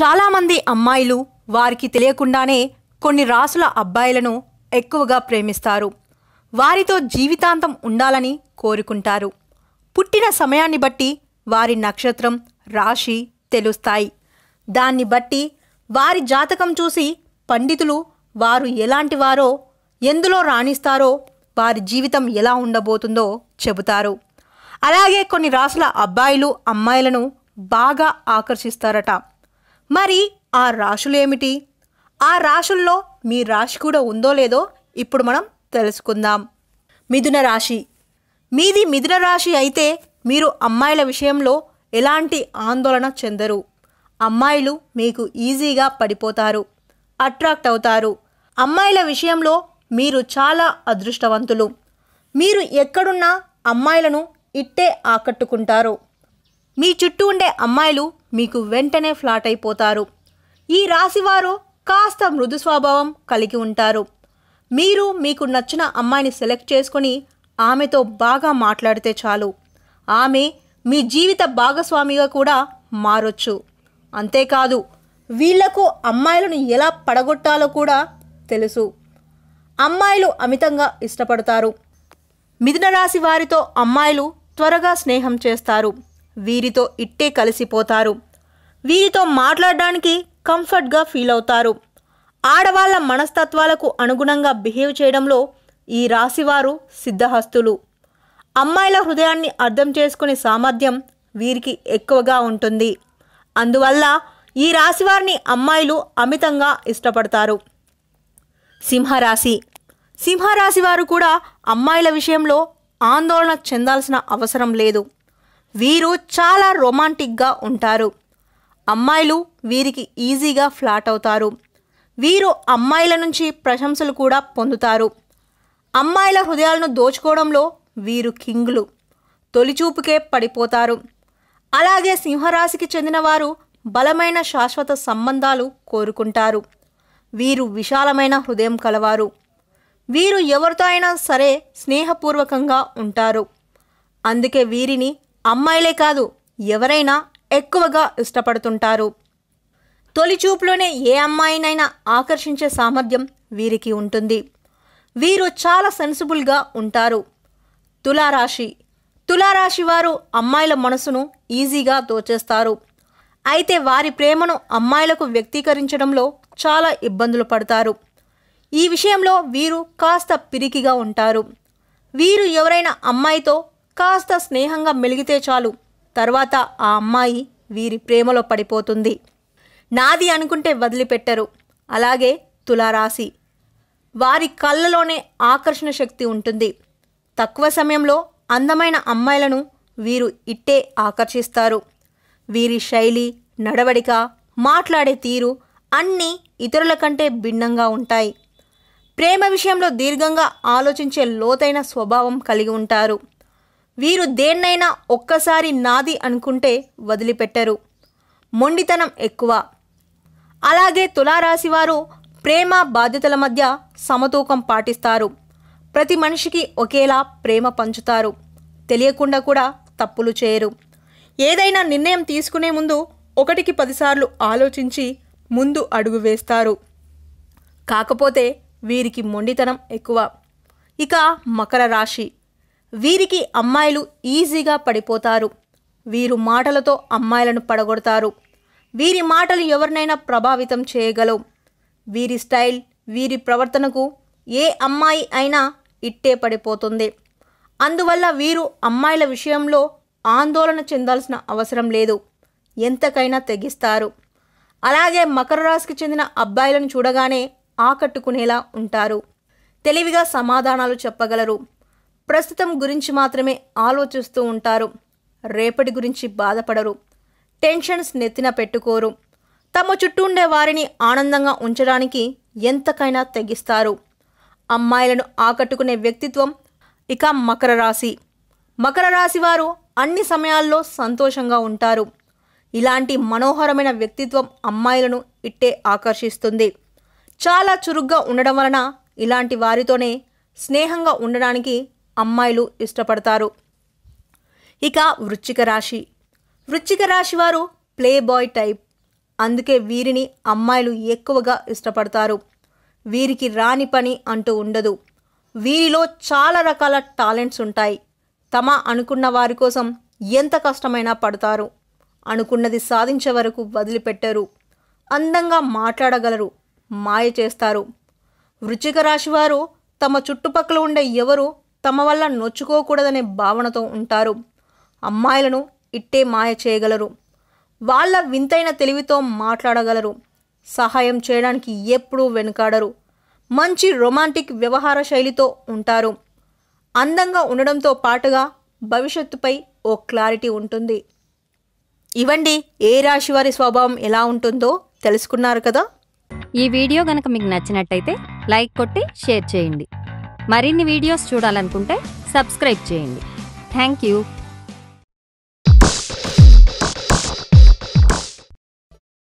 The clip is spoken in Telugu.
చాలామంది అమ్మాయిలు వారికి తెలియకుండానే కొన్ని రాసుల అబ్బాయిలను ఎక్కువగా ప్రేమిస్తారు వారితో జీవితాంతం ఉండాలని కోరుకుంటారు పుట్టిన సమయాన్ని బట్టి వారి నక్షత్రం రాశి తెలుస్తాయి దాన్ని బట్టి వారి జాతకం చూసి పండితులు వారు ఎలాంటివారో ఎందులో రాణిస్తారో వారి జీవితం ఎలా ఉండబోతుందో చెబుతారు అలాగే కొన్ని రాసుల అబ్బాయిలు అమ్మాయిలను బాగా ఆకర్షిస్తారట మరి ఆ రాశులు ఏమిటి ఆ రాశుల్లో మీ రాశి కూడా ఉందో లేదో ఇప్పుడు మనం తెలుసుకుందాం మిథున రాశి మీది మిథున రాశి అయితే మీరు అమ్మాయిల విషయంలో ఎలాంటి ఆందోళన చెందరు అమ్మాయిలు మీకు ఈజీగా పడిపోతారు అట్రాక్ట్ అవుతారు అమ్మాయిల విషయంలో మీరు చాలా అదృష్టవంతులు మీరు ఎక్కడున్నా అమ్మాయిలను ఇట్టే ఆకట్టుకుంటారు మీ చుట్టూ ఉండే అమ్మాయిలు మీకు వెంటనే ఫ్లాట్ అయిపోతారు ఈ రాశివారు కాస్త మృదు స్వభావం కలిగి ఉంటారు మీరు మీకు నచ్చిన అమ్మాయిని సెలెక్ట్ చేసుకుని ఆమెతో బాగా మాట్లాడితే చాలు ఆమె మీ జీవిత భాగస్వామిగా కూడా మారొచ్చు అంతేకాదు వీళ్లకు అమ్మాయిలను ఎలా పడగొట్టాలో కూడా తెలుసు అమ్మాయిలు అమితంగా ఇష్టపడతారు మిథున రాశి వారితో అమ్మాయిలు త్వరగా స్నేహం చేస్తారు వీరితో ఇట్టే కలిసిపోతారు వీరితో మాట్లాడడానికి కంఫర్ట్గా ఫీల్ అవుతారు ఆడవాళ్ల మనస్తత్వాలకు అనుగుణంగా బిహేవ్ చేయడంలో ఈ రాశివారు సిద్ధహస్తులు అమ్మాయిల హృదయాన్ని అర్థం చేసుకునే సామర్థ్యం వీరికి ఎక్కువగా ఉంటుంది అందువల్ల ఈ రాశివారిని అమ్మాయిలు అమితంగా ఇష్టపడతారు సింహరాశి సింహరాశి వారు కూడా అమ్మాయిల విషయంలో ఆందోళన చెందాల్సిన అవసరం లేదు వీరు చాలా రొమాంటిక్గా ఉంటారు అమ్మాయిలు వీరికి ఈజీగా ఫ్లాట్ అవుతారు వీరు అమ్మాయిల నుంచి ప్రశంసలు కూడా పొందుతారు అమ్మాయిల హృదయాలను దోచుకోవడంలో వీరు కింగ్లు తొలిచూపుకే పడిపోతారు అలాగే సింహరాశికి చెందినవారు బలమైన శాశ్వత సంబంధాలు కోరుకుంటారు వీరు విశాలమైన హృదయం కలవారు వీరు ఎవరితో అయినా సరే స్నేహపూర్వకంగా ఉంటారు అందుకే వీరిని అమ్మాయిలే కాదు ఎవరైనా ఎక్కువగా ఇష్టపడుతుంటారు తొలి చూపులోనే ఏ అమ్మాయినైనా ఆకర్షించే సామర్థ్యం వీరికి ఉంటుంది వీరు చాలా సెన్సిబుల్గా ఉంటారు తులారాశి తులారాశి వారు అమ్మాయిల మనసును ఈజీగా దోచేస్తారు అయితే వారి ప్రేమను అమ్మాయిలకు వ్యక్తీకరించడంలో చాలా ఇబ్బందులు పడతారు ఈ విషయంలో వీరు కాస్త పిరికిగా ఉంటారు వీరు ఎవరైనా అమ్మాయితో కాస్త స్నేహంగా మెలిగితే చాలు తర్వాత ఆ అమ్మాయి వీరి ప్రేమలో పడిపోతుంది నాది అనుకుంటే వదిలిపెట్టరు అలాగే తులారాశి వారి కళ్ళలోనే ఆకర్షణ శక్తి ఉంటుంది తక్కువ సమయంలో అందమైన అమ్మాయిలను వీరు ఇట్టే ఆకర్షిస్తారు వీరి శైలి నడవడిక మాట్లాడే తీరు అన్నీ ఇతరుల కంటే భిన్నంగా ఉంటాయి ప్రేమ విషయంలో దీర్ఘంగా ఆలోచించే లోతైన స్వభావం కలిగి ఉంటారు వీరు దేన్నైనా ఒక్కసారి నాది అనుకుంటే వదిలిపెట్టరు మొండితనం ఎక్కువ అలాగే తులారాశివారు ప్రేమ బాధ్యతల మధ్య సమతూకం పాటిస్తారు ప్రతి మనిషికి ఒకేలా ప్రేమ పంచుతారు తెలియకుండా కూడా తప్పులు చేయరు ఏదైనా నిర్ణయం తీసుకునే ముందు ఒకటికి పదిసార్లు ఆలోచించి ముందు అడుగు వేస్తారు కాకపోతే వీరికి మొండితనం ఎక్కువ ఇక మకర రాశి వీరికి అమ్మాయిలు ఈజీగా పడిపోతారు వీరు మాటలతో అమ్మాయిలను పడగొడతారు వీరి మాటలు ఎవరినైనా ప్రభావితం చేయగలవు వీరి స్టైల్ వీరి ప్రవర్తనకు ఏ అమ్మాయి అయినా ఇట్టే పడిపోతుంది అందువల్ల వీరు అమ్మాయిల విషయంలో ఆందోళన చెందాల్సిన అవసరం లేదు ఎంతకైనా తెగిస్తారు అలాగే మకర రాశికి చెందిన అబ్బాయిలను చూడగానే ఆకట్టుకునేలా ఉంటారు తెలివిగా సమాధానాలు చెప్పగలరు ప్రస్తుతం గురించి మాత్రమే ఆలోచిస్తూ ఉంటారు రేపటి గురించి బాధపడరు టెన్షన్స్ నెత్తిన పెట్టుకోరు తమ చుట్టూ ఉండే వారిని ఆనందంగా ఉంచడానికి ఎంతకైనా తెగిస్తారు అమ్మాయిలను ఆకట్టుకునే వ్యక్తిత్వం ఇక మకర రాశి మకర రాశి వారు అన్ని సమయాల్లో సంతోషంగా ఉంటారు ఇలాంటి మనోహరమైన వ్యక్తిత్వం అమ్మాయిలను ఇట్టే ఆకర్షిస్తుంది చాలా చురుగ్గా ఉండడం వలన ఇలాంటి వారితోనే స్నేహంగా ఉండడానికి అమ్మాయిలు ఇష్టపడతారు ఇక వృచ్చిక రాశి వృచ్చిక రాశి వారు ప్లే బాయ్ టైప్ అందుకే వీరిని అమ్మాయిలు ఎక్కువగా ఇష్టపడతారు వీరికి రాని పని అంటూ ఉండదు వీరిలో చాలా రకాల టాలెంట్స్ ఉంటాయి తమ అనుకున్న వారి కోసం ఎంత కష్టమైనా పడతారు అనుకున్నది సాధించే వరకు వదిలిపెట్టరు అందంగా మాట్లాడగలరు మాయ చేస్తారు వృచ్చిక రాశివారు తమ చుట్టుపక్కల ఉండే ఎవరు తమ వల్ల నొచ్చుకోకూడదనే భావనతో ఉంటారు అమ్మాయిలను ఇట్టే మాయ చేయగలరు వాళ్ళ వింతైన తెలివితో మాట్లాడగలరు సహాయం చేయడానికి ఎప్పుడూ వెనుకాడరు మంచి రొమాంటిక్ వ్యవహార శైలితో ఉంటారు అందంగా ఉండడంతో పాటుగా భవిష్యత్తుపై ఓ క్లారిటీ ఉంటుంది ఇవండి ఏ రాశి వారి స్వభావం ఎలా ఉంటుందో తెలుసుకున్నారు కదా ఈ వీడియో గనక మీకు నచ్చినట్టయితే లైక్ కొట్టి షేర్ చేయండి మరిన్ని వీడియోస్ చూడాలనుకుంటే సబ్స్క్రైబ్ చేయండి థ్యాంక్ యూ